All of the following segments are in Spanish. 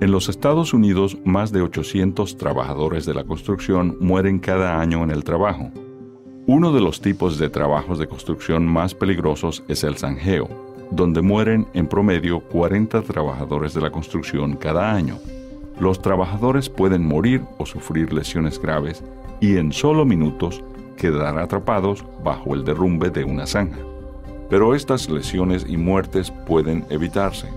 En los Estados Unidos, más de 800 trabajadores de la construcción mueren cada año en el trabajo. Uno de los tipos de trabajos de construcción más peligrosos es el zanjeo, donde mueren en promedio 40 trabajadores de la construcción cada año. Los trabajadores pueden morir o sufrir lesiones graves y en solo minutos quedar atrapados bajo el derrumbe de una zanja. Pero estas lesiones y muertes pueden evitarse.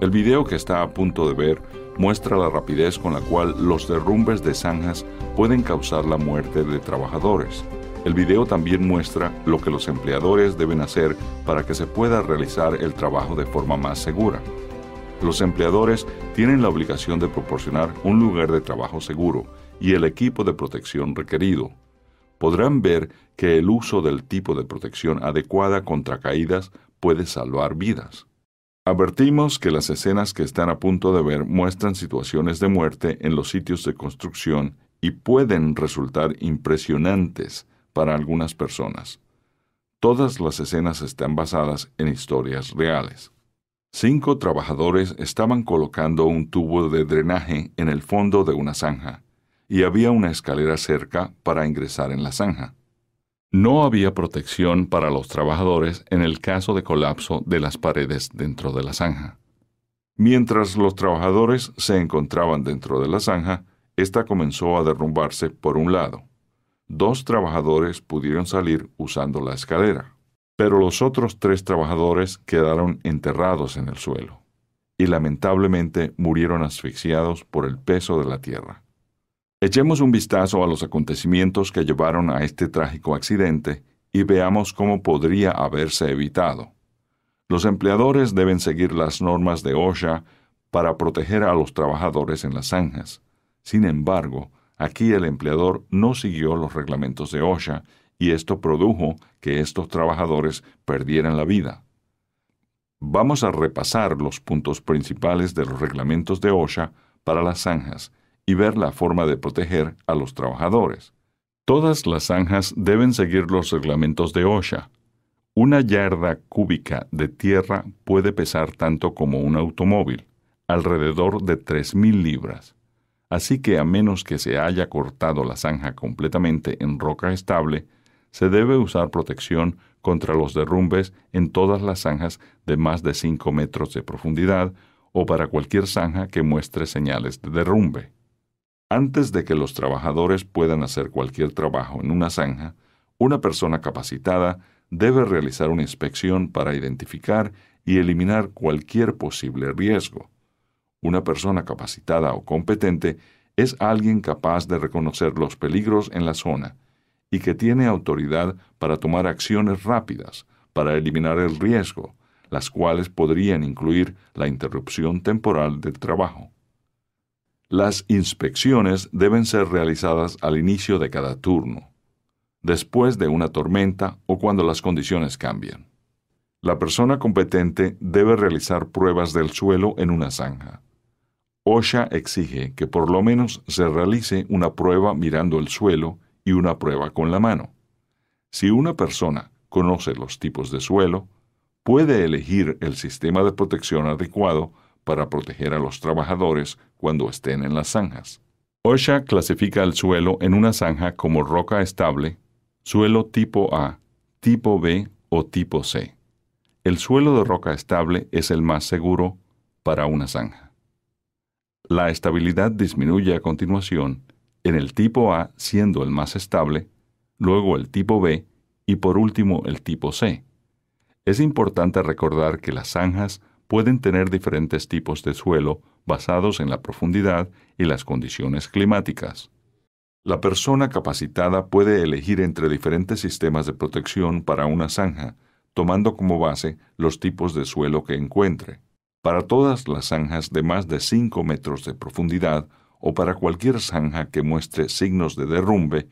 El video que está a punto de ver muestra la rapidez con la cual los derrumbes de zanjas pueden causar la muerte de trabajadores. El video también muestra lo que los empleadores deben hacer para que se pueda realizar el trabajo de forma más segura. Los empleadores tienen la obligación de proporcionar un lugar de trabajo seguro y el equipo de protección requerido. Podrán ver que el uso del tipo de protección adecuada contra caídas puede salvar vidas. Advertimos que las escenas que están a punto de ver muestran situaciones de muerte en los sitios de construcción y pueden resultar impresionantes para algunas personas. Todas las escenas están basadas en historias reales. Cinco trabajadores estaban colocando un tubo de drenaje en el fondo de una zanja, y había una escalera cerca para ingresar en la zanja. No había protección para los trabajadores en el caso de colapso de las paredes dentro de la zanja. Mientras los trabajadores se encontraban dentro de la zanja, esta comenzó a derrumbarse por un lado. Dos trabajadores pudieron salir usando la escalera, pero los otros tres trabajadores quedaron enterrados en el suelo y lamentablemente murieron asfixiados por el peso de la tierra. Echemos un vistazo a los acontecimientos que llevaron a este trágico accidente y veamos cómo podría haberse evitado. Los empleadores deben seguir las normas de OSHA para proteger a los trabajadores en las zanjas. Sin embargo, aquí el empleador no siguió los reglamentos de OSHA y esto produjo que estos trabajadores perdieran la vida. Vamos a repasar los puntos principales de los reglamentos de OSHA para las zanjas y ver la forma de proteger a los trabajadores. Todas las zanjas deben seguir los reglamentos de OSHA. Una yarda cúbica de tierra puede pesar tanto como un automóvil, alrededor de 3.000 libras. Así que a menos que se haya cortado la zanja completamente en roca estable, se debe usar protección contra los derrumbes en todas las zanjas de más de 5 metros de profundidad o para cualquier zanja que muestre señales de derrumbe. Antes de que los trabajadores puedan hacer cualquier trabajo en una zanja, una persona capacitada debe realizar una inspección para identificar y eliminar cualquier posible riesgo. Una persona capacitada o competente es alguien capaz de reconocer los peligros en la zona y que tiene autoridad para tomar acciones rápidas para eliminar el riesgo, las cuales podrían incluir la interrupción temporal del trabajo. Las inspecciones deben ser realizadas al inicio de cada turno, después de una tormenta o cuando las condiciones cambian. La persona competente debe realizar pruebas del suelo en una zanja. OSHA exige que por lo menos se realice una prueba mirando el suelo y una prueba con la mano. Si una persona conoce los tipos de suelo, puede elegir el sistema de protección adecuado para proteger a los trabajadores cuando estén en las zanjas. Osha clasifica el suelo en una zanja como roca estable, suelo tipo A, tipo B o tipo C. El suelo de roca estable es el más seguro para una zanja. La estabilidad disminuye a continuación en el tipo A siendo el más estable, luego el tipo B y por último el tipo C. Es importante recordar que las zanjas pueden tener diferentes tipos de suelo basados en la profundidad y las condiciones climáticas. La persona capacitada puede elegir entre diferentes sistemas de protección para una zanja, tomando como base los tipos de suelo que encuentre. Para todas las zanjas de más de 5 metros de profundidad o para cualquier zanja que muestre signos de derrumbe,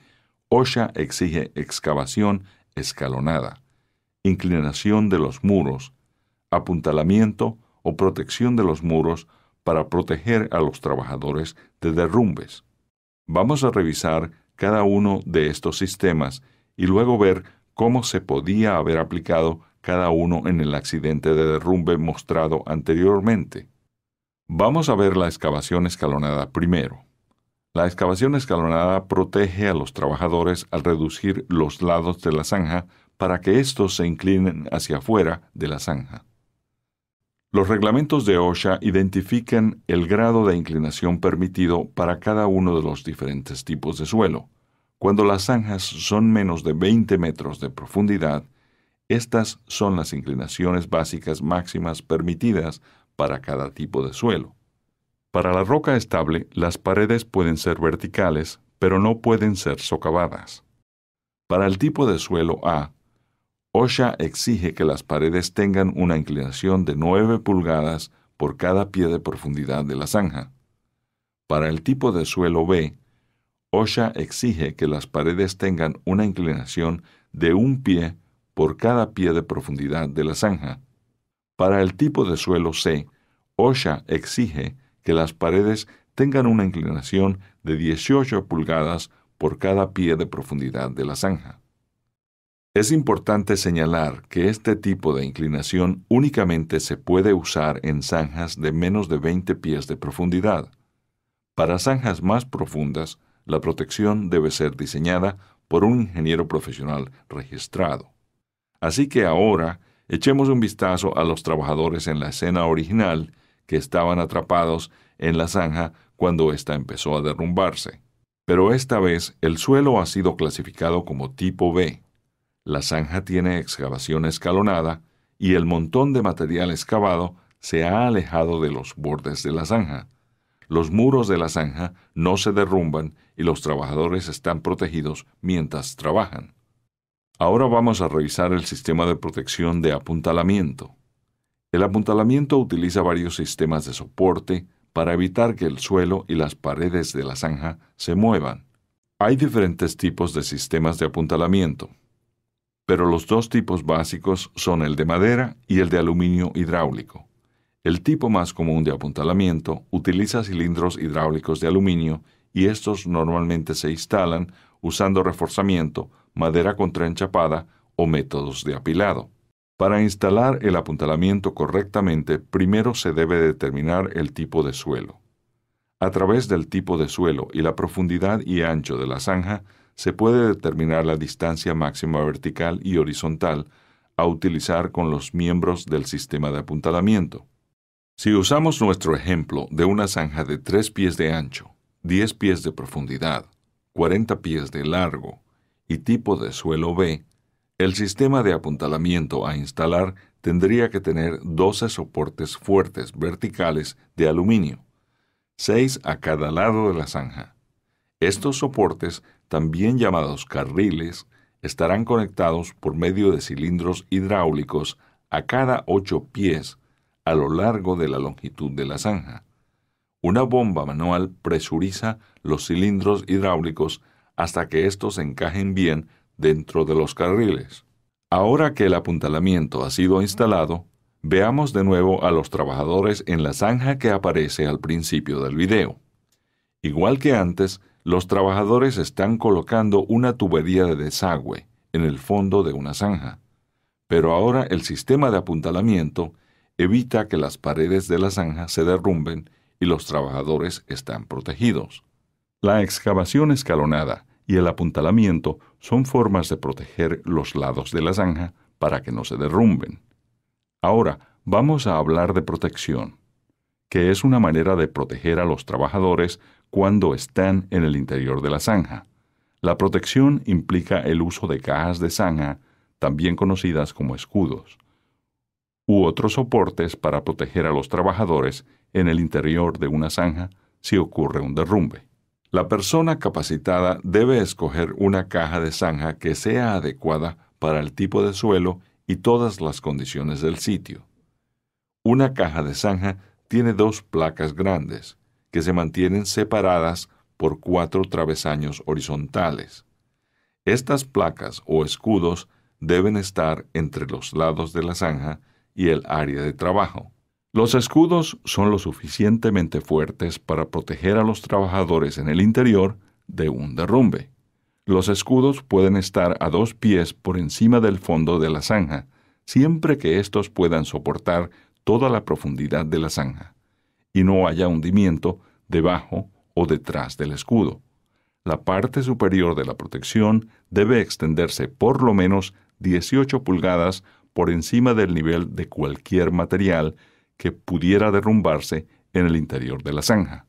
OSHA exige excavación escalonada, inclinación de los muros, apuntalamiento o protección de los muros para proteger a los trabajadores de derrumbes. Vamos a revisar cada uno de estos sistemas y luego ver cómo se podía haber aplicado cada uno en el accidente de derrumbe mostrado anteriormente. Vamos a ver la excavación escalonada primero. La excavación escalonada protege a los trabajadores al reducir los lados de la zanja para que estos se inclinen hacia afuera de la zanja. Los reglamentos de OSHA identifican el grado de inclinación permitido para cada uno de los diferentes tipos de suelo. Cuando las zanjas son menos de 20 metros de profundidad, estas son las inclinaciones básicas máximas permitidas para cada tipo de suelo. Para la roca estable, las paredes pueden ser verticales, pero no pueden ser socavadas. Para el tipo de suelo A, OSHA exige que las paredes tengan una inclinación de 9 pulgadas por cada pie de profundidad de la zanja. Para el tipo de suelo B, OSHA exige que las paredes tengan una inclinación de un pie por cada pie de profundidad de la zanja. Para el tipo de suelo C, OSHA exige que las paredes tengan una inclinación de 18 pulgadas por cada pie de profundidad de la zanja. Es importante señalar que este tipo de inclinación únicamente se puede usar en zanjas de menos de 20 pies de profundidad. Para zanjas más profundas, la protección debe ser diseñada por un ingeniero profesional registrado. Así que ahora echemos un vistazo a los trabajadores en la escena original que estaban atrapados en la zanja cuando ésta empezó a derrumbarse. Pero esta vez el suelo ha sido clasificado como tipo B la zanja tiene excavación escalonada y el montón de material excavado se ha alejado de los bordes de la zanja. Los muros de la zanja no se derrumban y los trabajadores están protegidos mientras trabajan. Ahora vamos a revisar el sistema de protección de apuntalamiento. El apuntalamiento utiliza varios sistemas de soporte para evitar que el suelo y las paredes de la zanja se muevan. Hay diferentes tipos de sistemas de apuntalamiento pero los dos tipos básicos son el de madera y el de aluminio hidráulico. El tipo más común de apuntalamiento utiliza cilindros hidráulicos de aluminio y estos normalmente se instalan usando reforzamiento, madera contraenchapada o métodos de apilado. Para instalar el apuntalamiento correctamente, primero se debe determinar el tipo de suelo. A través del tipo de suelo y la profundidad y ancho de la zanja, se puede determinar la distancia máxima vertical y horizontal a utilizar con los miembros del sistema de apuntalamiento. Si usamos nuestro ejemplo de una zanja de 3 pies de ancho, 10 pies de profundidad, 40 pies de largo y tipo de suelo B, el sistema de apuntalamiento a instalar tendría que tener 12 soportes fuertes verticales de aluminio, 6 a cada lado de la zanja. Estos soportes también llamados carriles, estarán conectados por medio de cilindros hidráulicos a cada ocho pies a lo largo de la longitud de la zanja. Una bomba manual presuriza los cilindros hidráulicos hasta que estos encajen bien dentro de los carriles. Ahora que el apuntalamiento ha sido instalado, veamos de nuevo a los trabajadores en la zanja que aparece al principio del video. Igual que antes, los trabajadores están colocando una tubería de desagüe en el fondo de una zanja, pero ahora el sistema de apuntalamiento evita que las paredes de la zanja se derrumben y los trabajadores están protegidos. La excavación escalonada y el apuntalamiento son formas de proteger los lados de la zanja para que no se derrumben. Ahora vamos a hablar de protección, que es una manera de proteger a los trabajadores cuando están en el interior de la zanja. La protección implica el uso de cajas de zanja, también conocidas como escudos, u otros soportes para proteger a los trabajadores en el interior de una zanja si ocurre un derrumbe. La persona capacitada debe escoger una caja de zanja que sea adecuada para el tipo de suelo y todas las condiciones del sitio. Una caja de zanja tiene dos placas grandes, que se mantienen separadas por cuatro travesaños horizontales. Estas placas o escudos deben estar entre los lados de la zanja y el área de trabajo. Los escudos son lo suficientemente fuertes para proteger a los trabajadores en el interior de un derrumbe. Los escudos pueden estar a dos pies por encima del fondo de la zanja, siempre que estos puedan soportar toda la profundidad de la zanja y no haya hundimiento debajo o detrás del escudo. La parte superior de la protección debe extenderse por lo menos 18 pulgadas por encima del nivel de cualquier material que pudiera derrumbarse en el interior de la zanja.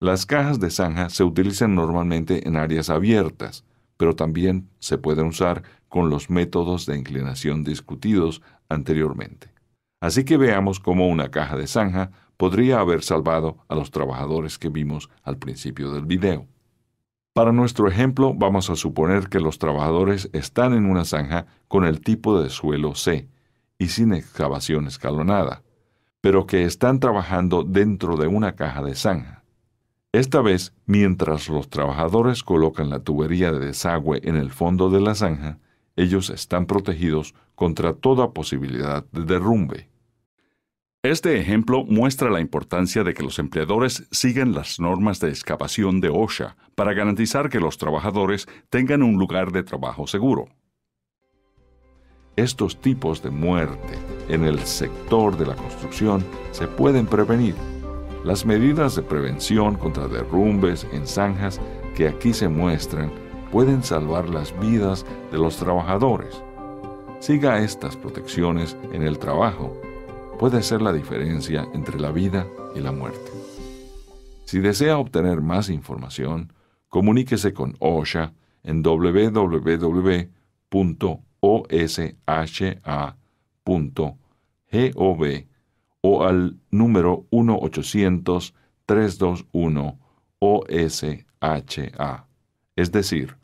Las cajas de zanja se utilizan normalmente en áreas abiertas, pero también se pueden usar con los métodos de inclinación discutidos anteriormente. Así que veamos cómo una caja de zanja podría haber salvado a los trabajadores que vimos al principio del video. Para nuestro ejemplo, vamos a suponer que los trabajadores están en una zanja con el tipo de suelo C y sin excavación escalonada, pero que están trabajando dentro de una caja de zanja. Esta vez, mientras los trabajadores colocan la tubería de desagüe en el fondo de la zanja, ellos están protegidos contra toda posibilidad de derrumbe. Este ejemplo muestra la importancia de que los empleadores sigan las normas de excavación de OSHA para garantizar que los trabajadores tengan un lugar de trabajo seguro. Estos tipos de muerte en el sector de la construcción se pueden prevenir. Las medidas de prevención contra derrumbes en zanjas que aquí se muestran pueden salvar las vidas de los trabajadores. Siga estas protecciones en el trabajo puede ser la diferencia entre la vida y la muerte. Si desea obtener más información, comuníquese con OSHA en www.osha.gov o al número 1-800-321-OSHA, es decir,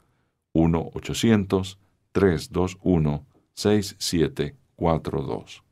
1-800-321-6742.